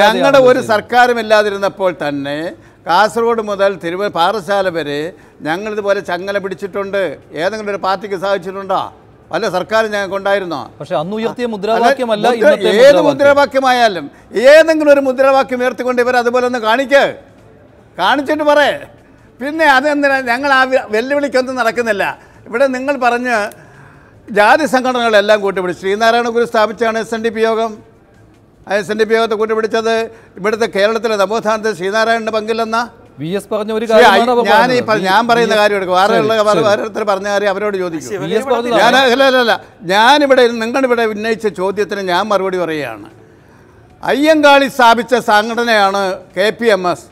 ഞങ്ങളുടെ ഒരു സർക്കാരും ഇല്ലാതിരുന്നപ്പോൾ തന്നെ കാസർഗോഡ് മുതൽ തിരുവ പാറശാല വരെ ഞങ്ങളിതുപോലെ ചങ്ങല പിടിച്ചിട്ടുണ്ട് ഏതെങ്കിലും ഒരു പാർട്ടിക്ക് സാധിച്ചിട്ടുണ്ടോ അല്ല സർക്കാർ ഞങ്ങൾക്ക് ഉണ്ടായിരുന്നോ പക്ഷെ അന്ന് ഉയർത്തിയ മുദ്രാവാക്യമല്ല ഏത് മുദ്രാവാക്യമായാലും ഏതെങ്കിലും ഒരു മുദ്രാവാക്യം ഉയർത്തിക്കൊണ്ട് ഇവർ അതുപോലെ ഒന്ന് കാണിക്ക് കാണിച്ചിട്ട് പറയേ പിന്നെ അതെന്തിനാ ഞങ്ങൾ ആ വെല്ലുവിളിക്കൊന്നും നടക്കുന്നില്ല ഇവിടെ നിങ്ങൾ പറഞ്ഞ് ജാതി സംഘടനകളെല്ലാം കൂട്ടി ശ്രീനാരായണ ഗുരു സ്ഥാപിച്ചാണ് എസ് എൻ ഡി പി യോഗം എസ് എൻ ഡി പി യോഗത്തെ ഇവിടുത്തെ കേരളത്തിലെ നവോത്ഥാനത്തിൽ ശ്രീനാരായണന്റെ പങ്കില്ലെന്ന വി എസ് പറഞ്ഞ ഒരു ഞാൻ ഞാൻ പറയുന്ന കാര്യം എടുക്കും വേറെ പറഞ്ഞ കാര്യം അവരോട് ചോദിക്കും ഞാൻ അല്ല അല്ല ഞാനിവിടെ നിങ്ങളിവിടെ ഉന്നയിച്ച ചോദ്യത്തിന് ഞാൻ മറുപടി പറയുകയാണ് അയ്യങ്കാളി സ്ഥാപിച്ച സംഘടനയാണ് കെ പി എം എസ്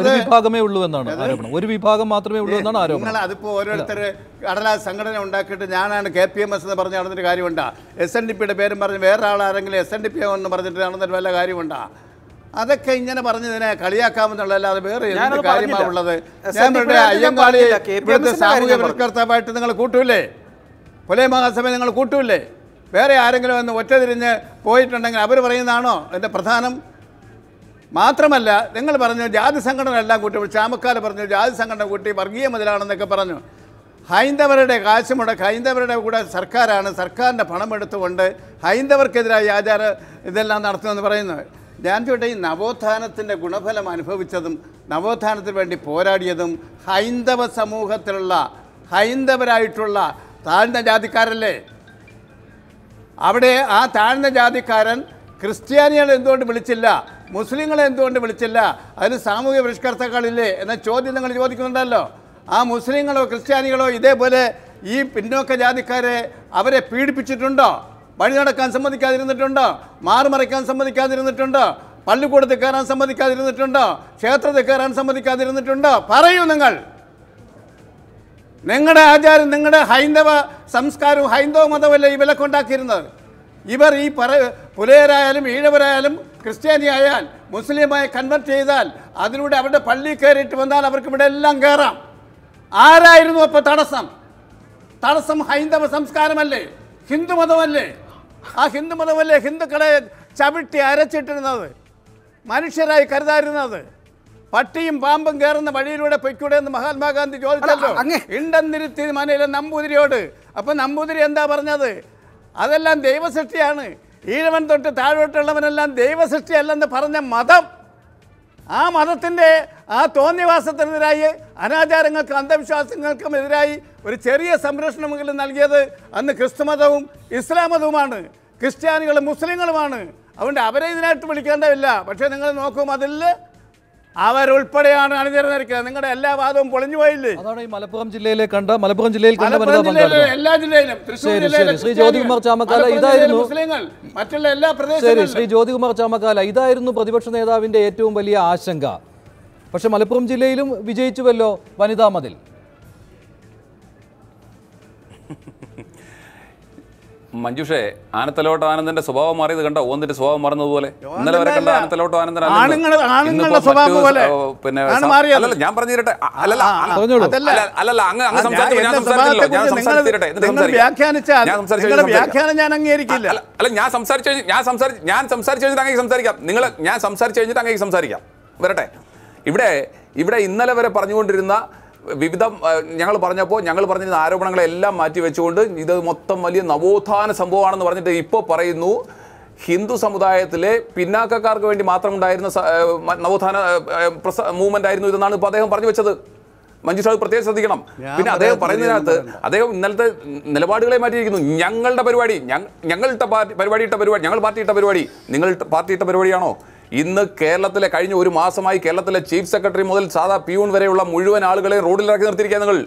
ഒരു വിഭാഗമേ ഉള്ളൂ എന്നാണ് ആരോപണം ഒരു വിഭാഗം മാത്രമേ ഉള്ളൂ എന്നാണ് ആരോപണം അതിപ്പോ ഓരോരുത്തർ കടലാസ് സംഘടന ഉണ്ടാക്കിയിട്ട് ഞാനാണ് കെ പി എം എസ് എന്ന് പറഞ്ഞ് നടന്നിട്ട് കാര്യമുണ്ടാ എസ് എൻ ഡി പിയുടെ പേരും പറഞ്ഞ് വേറെ ആളാരെങ്കിലും എസ് എൻ ഡി പി എന്ന് പറഞ്ഞിട്ട് നടന്നിട്ട് വല്ല കാര്യമുണ്ടാ അതൊക്കെ ഇങ്ങനെ പറഞ്ഞതിനെ കളിയാക്കാമെന്നുള്ളതല്ലാതെ വേറെ എന്ത് കാര്യമാണുള്ളത് ഞാൻ ഇവിടെ അയ്യങ്കാളി ഇവിടുത്തെ സാമൂഹ്യ പരിഷ്കർത്താവായിട്ട് നിങ്ങൾ കൂട്ടൂലേ കൊലയ മഹാസഭയെ നിങ്ങൾ കൂട്ടൂലേ വേറെ ആരെങ്കിലും ഒന്ന് ഒറ്റ പോയിട്ടുണ്ടെങ്കിൽ അവർ പറയുന്നതാണോ എൻ്റെ പ്രധാനം മാത്രമല്ല നിങ്ങൾ പറഞ്ഞു ജാതി സംഘടന എല്ലാം കൂട്ടി ചാമക്കാല പറഞ്ഞു ജാതി സംഘടന കൂട്ടി വർഗീയ മുതലാണെന്നൊക്കെ പറഞ്ഞു ഹൈന്ദവരുടെ കാശ് ഹൈന്ദവരുടെ കൂടെ സർക്കാരാണ് സർക്കാരിൻ്റെ എടുത്തുകൊണ്ട് ഹൈന്ദവർക്കെതിരായി ആചാര ഇതെല്ലാം നടത്തുമെന്ന് പറയുന്നത് ഞാൻ ചോട്ടെ ഈ നവോത്ഥാനത്തിൻ്റെ ഗുണഫലം അനുഭവിച്ചതും നവോത്ഥാനത്തിന് വേണ്ടി പോരാടിയതും ഹൈന്ദവ സമൂഹത്തിലുള്ള ഹൈന്ദവരായിട്ടുള്ള താഴ്ന്ന ജാതിക്കാരല്ലേ അവിടെ ആ താഴ്ന്ന ജാതിക്കാരൻ ക്രിസ്ത്യാനികൾ എന്തുകൊണ്ട് വിളിച്ചില്ല മുസ്ലിങ്ങളെ എന്തുകൊണ്ട് വിളിച്ചില്ല അതിന് സാമൂഹ്യ പരിഷ്കർത്താക്കളില്ലേ എന്ന ചോദ്യം നിങ്ങൾ ചോദിക്കുന്നുണ്ടല്ലോ ആ മുസ്ലിങ്ങളോ ക്രിസ്ത്യാനികളോ ഇതേപോലെ ഈ പിന്നോക്ക ജാതിക്കാരെ അവരെ പീഡിപ്പിച്ചിട്ടുണ്ടോ വഴി നടക്കാൻ സമ്മതിക്കാതിരുന്നിട്ടുണ്ടോ മാറുമറയ്ക്കാൻ സമ്മതിക്കാതിരുന്നിട്ടുണ്ടോ പള്ളിക്കൂടത്ത് കയറാൻ സമ്മതിക്കാതിരുന്നിട്ടുണ്ടോ ക്ഷേത്രത്തിൽ കയറാൻ സമ്മതിക്കാതിരുന്നിട്ടുണ്ടോ പറയൂ നിങ്ങൾ നിങ്ങളുടെ ആചാരം നിങ്ങളുടെ ഹൈന്ദവ സംസ്കാരവും ഹൈന്ദവ മതമല്ലേ ഈ വിലക്കുണ്ടാക്കിയിരുന്നത് ഇവർ ഈ പറ പുലയരായാലും ഈഴവരായാലും ക്രിസ്ത്യാനിയായാൽ മുസ്ലിമായി കൺവെർട്ട് ചെയ്താൽ അതിലൂടെ അവരുടെ പള്ളി കയറിയിട്ട് വന്നാൽ അവർക്ക് ഇവിടെ എല്ലാം കയറാം ആരായിരുന്നു അപ്പോൾ തടസ്സം തടസ്സം ഹൈന്ദവ സംസ്കാരമല്ലേ ഹിന്ദുമതമല്ലേ ആ ഹിന്ദുമതമല്ലേ ഹിന്ദുക്കളെ ചവിട്ടി അരച്ചിട്ടിരുന്നത് മനുഷ്യരായി കരുതാതിരുന്നത് പട്ടിയും പാമ്പും കയറുന്ന വഴിയിലൂടെ പൊയ്ക്കൂടെ എന്ന് മഹാത്മാഗാന്ധി ചോദിച്ചല്ലോ ഇണ്ടെന്നിരുത്തി മനയിലെ നമ്പൂതിരിയോട് അപ്പൊ നമ്പൂതിരി എന്താ പറഞ്ഞത് അതെല്ലാം ദൈവസൃഷ്ടിയാണ് ഈഴവൻ തൊട്ട് താഴോട്ടുള്ളവനെല്ലാം ദൈവസൃഷ്ടിയല്ലെന്ന് പറഞ്ഞ മതം ആ മതത്തിൻ്റെ ആ തോന്നിവാസത്തിനെതിരായി അനാചാരങ്ങൾക്കും അന്ധവിശ്വാസങ്ങൾക്കും എതിരായി ഒരു ചെറിയ സംരക്ഷണമെങ്കിലും നൽകിയത് അന്ന് ക്രിസ്തു മതവും ഇസ്ലാം മതവുമാണ് ക്രിസ്ത്യാനികളും മുസ്ലിങ്ങളുമാണ് അതുകൊണ്ട് അവരെ ഇതിനായിട്ട് വിളിക്കേണ്ടതില്ല പക്ഷേ നിങ്ങൾ നോക്കും അതിൽ അവരുൾപ്പെടെയാണ് അണിനിരന്നിരിക്കുന്നത് നിങ്ങളുടെ എല്ലാ വാദവും പൊളിഞ്ഞു പോയില്ലേ ഈ മലപ്പുറം ജില്ലയിലെ കണ്ട മലപ്പുറം ജില്ലയിൽ കണ്ട എല്ലാ ജില്ലയിലും തൃശ്ശൂർ ശ്രീ ജ്യോതികുമാർ ചാമക്കാല ഇതായിരുന്നു മുസ്ലിങ്ങൾ മറ്റുള്ള എല്ലാ ശ്രീ ജ്യോതികുമാർ ചാമക്കാല ഇതായിരുന്നു പ്രതിപക്ഷ നേതാവിന്റെ ഏറ്റവും വലിയ ആശങ്ക പക്ഷെ മലപ്പുറം ജില്ലയിലും വിജയിച്ചുവല്ലോ വനിതാ മതിൽ മഞ്ജുഷേ ആനത്തലോട്ട് ആനന്ദന്റെ സ്വഭാവം മാറിയത് കണ്ട ഓന്നിന്റെ സ്വഭാവം മാറുന്നതുപോലെ ഇന്നലെ വരെ കണ്ട ആനത്തലോട്ട് ആനന്ദൻ പിന്നെ അല്ലല്ല ഞാൻ പറഞ്ഞു തരട്ടെ അല്ലല്ല അല്ലല്ല അങ്ങ് അങ്ങ് ഞാൻ ഞാൻ തരട്ടെ ഞാൻ അല്ല ഞാൻ സംസാരിച്ചു ഞാൻ സംസാരിച്ചു ഞാൻ സംസാരിച്ചു കഴിഞ്ഞിട്ട് അങ്ങനെ സംസാരിക്കാം നിങ്ങൾ ഞാൻ സംസാരിച്ചു കഴിഞ്ഞിട്ട് അങ്ങനെ സംസാരിക്കാം വരട്ടെ ഇവിടെ ഇവിടെ ഇന്നലെ വരെ പറഞ്ഞുകൊണ്ടിരുന്ന വിവിധ ഞങ്ങൾ പറഞ്ഞപ്പോൾ ഞങ്ങൾ പറഞ്ഞിരുന്ന ആരോപണങ്ങളെല്ലാം മാറ്റി വെച്ചുകൊണ്ട് ഇത് മൊത്തം വലിയ നവോത്ഥാന സംഭവമാണെന്ന് പറഞ്ഞിട്ട് ഇപ്പോൾ പറയുന്നു ഹിന്ദു സമുദായത്തിലെ പിന്നാക്കക്കാർക്ക് വേണ്ടി മാത്രം ഉണ്ടായിരുന്ന നവോത്ഥാന പ്രസ മൂവ്മെൻ്റ് ആയിരുന്നു ഇതെന്നാണ് ഇപ്പോൾ അദ്ദേഹം പറഞ്ഞു വെച്ചത് മഞ്ജുഷ അത് പ്രത്യേകം ശ്രദ്ധിക്കണം പിന്നെ അദ്ദേഹം പറയുന്നതിനകത്ത് അദ്ദേഹം ഇന്നലത്തെ നിലപാടുകളെ മാറ്റിയിരിക്കുന്നു ഞങ്ങളുടെ പരിപാടി ഞങ്ങളുടെ പാർട്ടി പരിപാടി ഇട്ട പരിപാടി ഞങ്ങൾ പാർട്ടി ഇട്ട പരിപാടി നിങ്ങൾ പാർട്ടി ഇട്ട പരിപാടിയാണോ ഇന്ന് കേരളത്തിലെ കഴിഞ്ഞ ഒരു മാസമായി കേരളത്തിലെ ചീഫ് സെക്രട്ടറി മുതൽ സാധാ പിയൂൺ വരെയുള്ള മുഴുവൻ ആളുകളെ റോഡിലിറക്കി നിർത്തിയിരിക്കുക നിങ്ങൾ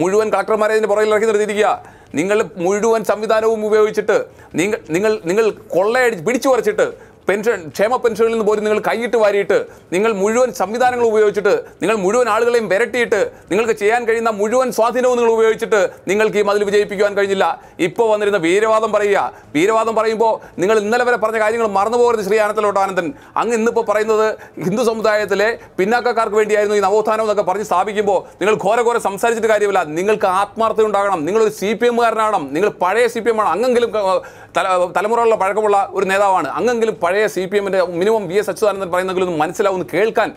മുഴുവൻ കളക്ടർമാരെ ഇതിൻ്റെ പുറകിലിറക്കി നിർത്തിയിരിക്കുക നിങ്ങൾ മുഴുവൻ സംവിധാനവും ഉപയോഗിച്ചിട്ട് നിങ്ങൾ നിങ്ങൾ നിങ്ങൾ കൊള്ളയടി പിടിച്ചു വരച്ചിട്ട് പെൻഷൻ ക്ഷേമ പെൻഷനിൽ നിന്ന് പോലും നിങ്ങൾ കൈയിട്ട് വാരിയിട്ട് നിങ്ങൾ മുഴുവൻ സംവിധാനങ്ങൾ ഉപയോഗിച്ചിട്ട് നിങ്ങൾ മുഴുവൻ ആളുകളെയും വിരട്ടിയിട്ട് നിങ്ങൾക്ക് ചെയ്യാൻ കഴിയുന്ന മുഴുവൻ സ്വാധീനവും നിങ്ങൾ ഉപയോഗിച്ചിട്ട് നിങ്ങൾക്ക് ഈ മതിൽ വിജയിപ്പിക്കുവാൻ കഴിഞ്ഞില്ല ഇപ്പോൾ വന്നിരുന്ന വീരവാദം പറയുക വീരവാദം പറയുമ്പോൾ നിങ്ങൾ ഇന്നലെ വരെ പറഞ്ഞ കാര്യങ്ങൾ മറന്നു പോകരുത് ശ്രീ ആനന്ദലോട്ടാനന്ദൻ അങ്ങ് ഇന്നിപ്പോൾ പറയുന്നത് ഹിന്ദു സമുദായത്തിലെ പിന്നാക്കക്കാർക്ക് വേണ്ടിയായിരുന്നു ഈ നവോത്ഥാനം എന്നൊക്കെ പറഞ്ഞ് സ്ഥാപിക്കുമ്പോൾ നിങ്ങൾ ഘോര ഘോര സംസാരിച്ചിട്ട് കാര്യമില്ല നിങ്ങൾക്ക് ആത്മാർത്ഥത ഉണ്ടാകണം നിങ്ങളൊരു സി പി എമ്മുകാരനാകണം നിങ്ങൾ പഴയ സി പി എം ആണ് അങ്ങെങ്കിലും തലമുറയുള്ള പഴക്കമുള്ള ഒരു നേതാവാണ് അങ്ങെങ്കിലും പഴയ പഴയ സി പി എമ്മിൻ്റെ മിനിമം വി എസ് അച്യുതാനന്ദൻ പറയുന്നെങ്കിലും മനസ്സിലാവുന്നു കേൾക്കാൻ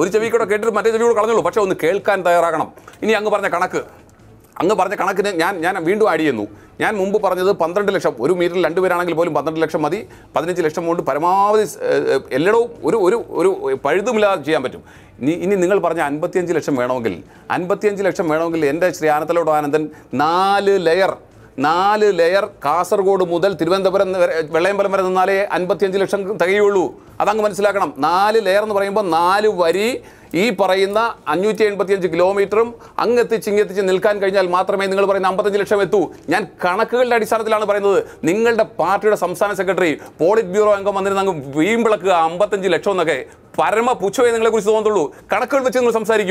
ഒരു ചെവി കൂടെ കേട്ടിട്ട് മറ്റേ ചെവി കൂടെ കളഞ്ഞുള്ളൂ പക്ഷേ ഒന്ന് കേൾക്കാൻ തയ്യാറാകണം ഇനി അങ്ങ് പറഞ്ഞ കണക്ക് അങ്ങ് പറഞ്ഞ കണക്കിന് ഞാൻ ഞാൻ വീണ്ടും ആഡ് ചെയ്യുന്നു ഞാൻ മുമ്പ് പറഞ്ഞത് പന്ത്രണ്ട് ലക്ഷം ഒരു മീറ്ററിൽ രണ്ടുപേരാണെങ്കിൽ പോലും പന്ത്രണ്ട് ലക്ഷം മതി പതിനഞ്ച് ലക്ഷം കൊണ്ട് പരമാവധി എല്ലടവും ഒരു ഒരു ഒരു പഴുതുമില്ലാതെ ചെയ്യാൻ പറ്റും ഇനി ഇനി നിങ്ങൾ പറഞ്ഞ അൻപത്തിയഞ്ച് ലക്ഷം വേണമെങ്കിൽ അൻപത്തിയഞ്ച് ലക്ഷം വേണമെങ്കിൽ എൻ്റെ ശ്രീ ആനത്തലോട് ആനന്ദൻ നാല് ലെയർ നാല് ലെയർ കാസർഗോഡ് മുതൽ തിരുവനന്തപുരം വെള്ളയമ്പലം വരെ നിന്നാലേ അൻപത്തിയഞ്ച് ലക്ഷം തികയുള്ളൂ അതങ്ങ് മനസ്സിലാക്കണം നാല് ലെയർ എന്ന് പറയുമ്പോൾ നാല് വരി ഈ പറയുന്ന അഞ്ഞൂറ്റി എൺപത്തിയഞ്ച് കിലോമീറ്ററും എത്തിച്ച് ഇങ്ങെത്തിച്ച് നിൽക്കാൻ കഴിഞ്ഞാൽ മാത്രമേ നിങ്ങൾ പറയുന്ന അമ്പത്തഞ്ച് ലക്ഷം എത്തൂ ഞാൻ കണക്കുകളുടെ അടിസ്ഥാനത്തിലാണ് പറയുന്നത് നിങ്ങളുടെ പാർട്ടിയുടെ സംസ്ഥാന സെക്രട്ടറി പോളിറ്റ് ബ്യൂറോ അംഗം വന്നിരുന്ന അങ്ങ് വീമ്പിളക്കുക അമ്പത്തഞ്ച് ലക്ഷം എന്നൊക്കെ പരമ പുച്ഛമേ നിങ്ങളെക്കുറിച്ച് തോന്നുള്ളൂ കണക്കുകൾ വെച്ച് നിങ്ങൾ സംസാരിക്കും